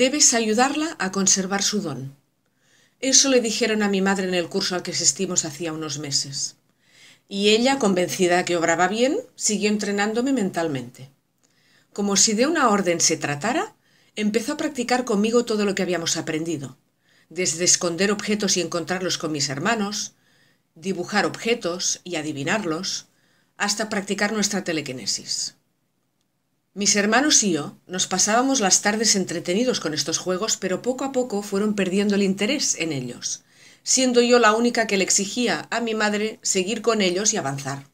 Debes ayudarla a conservar su don. Eso le dijeron a mi madre en el curso al que asistimos hacía unos meses. Y ella, convencida de que obraba bien, siguió entrenándome mentalmente. Como si de una orden se tratara, empezó a practicar conmigo todo lo que habíamos aprendido, desde esconder objetos y encontrarlos con mis hermanos, dibujar objetos y adivinarlos, hasta practicar nuestra telequinesis. Mis hermanos y yo nos pasábamos las tardes entretenidos con estos juegos, pero poco a poco fueron perdiendo el interés en ellos, siendo yo la única que le exigía a mi madre seguir con ellos y avanzar.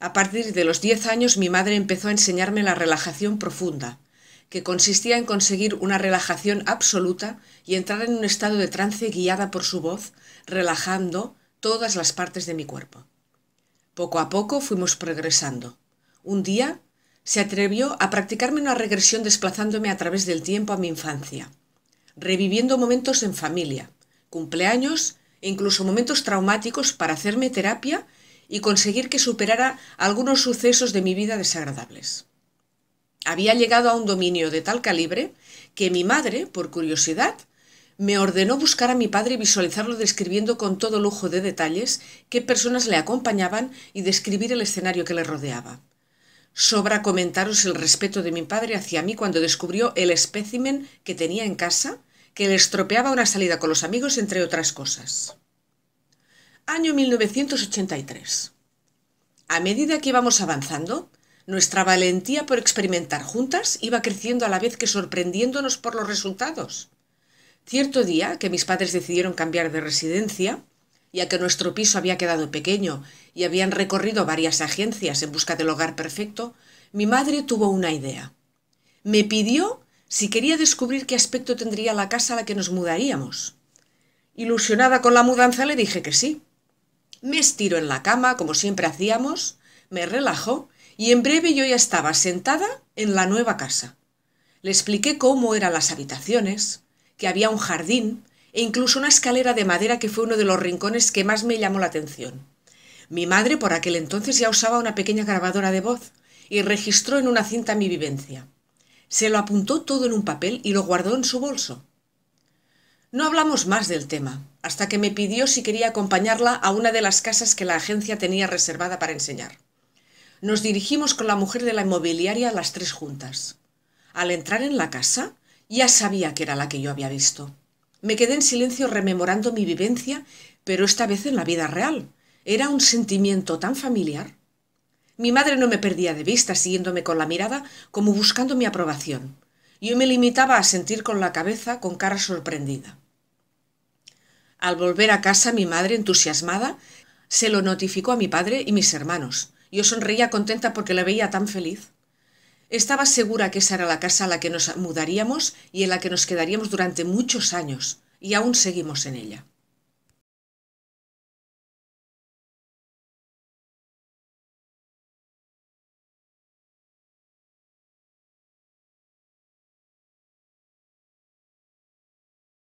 A partir de los diez años mi madre empezó a enseñarme la relajación profunda, que consistía en conseguir una relajación absoluta y entrar en un estado de trance guiada por su voz, relajando todas las partes de mi cuerpo. Poco a poco fuimos progresando. Un día se atrevió a practicarme una regresión desplazándome a través del tiempo a mi infancia, reviviendo momentos en familia, cumpleaños e incluso momentos traumáticos para hacerme terapia y conseguir que superara algunos sucesos de mi vida desagradables. Había llegado a un dominio de tal calibre que mi madre, por curiosidad, me ordenó buscar a mi padre y visualizarlo describiendo con todo lujo de detalles qué personas le acompañaban y describir el escenario que le rodeaba. Sobra comentaros el respeto de mi padre hacia mí cuando descubrió el espécimen que tenía en casa, que le estropeaba una salida con los amigos, entre otras cosas. Año 1983. A medida que íbamos avanzando, nuestra valentía por experimentar juntas iba creciendo a la vez que sorprendiéndonos por los resultados. Cierto día que mis padres decidieron cambiar de residencia, ya que nuestro piso había quedado pequeño y habían recorrido varias agencias en busca del hogar perfecto, mi madre tuvo una idea. Me pidió si quería descubrir qué aspecto tendría la casa a la que nos mudaríamos. Ilusionada con la mudanza le dije que sí. Me estiró en la cama, como siempre hacíamos, me relajó y en breve yo ya estaba sentada en la nueva casa. Le expliqué cómo eran las habitaciones, que había un jardín e incluso una escalera de madera que fue uno de los rincones que más me llamó la atención. Mi madre por aquel entonces ya usaba una pequeña grabadora de voz y registró en una cinta mi vivencia. Se lo apuntó todo en un papel y lo guardó en su bolso. No hablamos más del tema, hasta que me pidió si quería acompañarla a una de las casas que la agencia tenía reservada para enseñar. Nos dirigimos con la mujer de la inmobiliaria las tres juntas. Al entrar en la casa, ya sabía que era la que yo había visto. Me quedé en silencio rememorando mi vivencia, pero esta vez en la vida real. Era un sentimiento tan familiar. Mi madre no me perdía de vista, siguiéndome con la mirada, como buscando mi aprobación. Yo me limitaba a sentir con la cabeza, con cara sorprendida. Al volver a casa, mi madre, entusiasmada, se lo notificó a mi padre y mis hermanos. Yo sonreía contenta porque la veía tan feliz. Estaba segura que esa era la casa a la que nos mudaríamos y en la que nos quedaríamos durante muchos años, y aún seguimos en ella.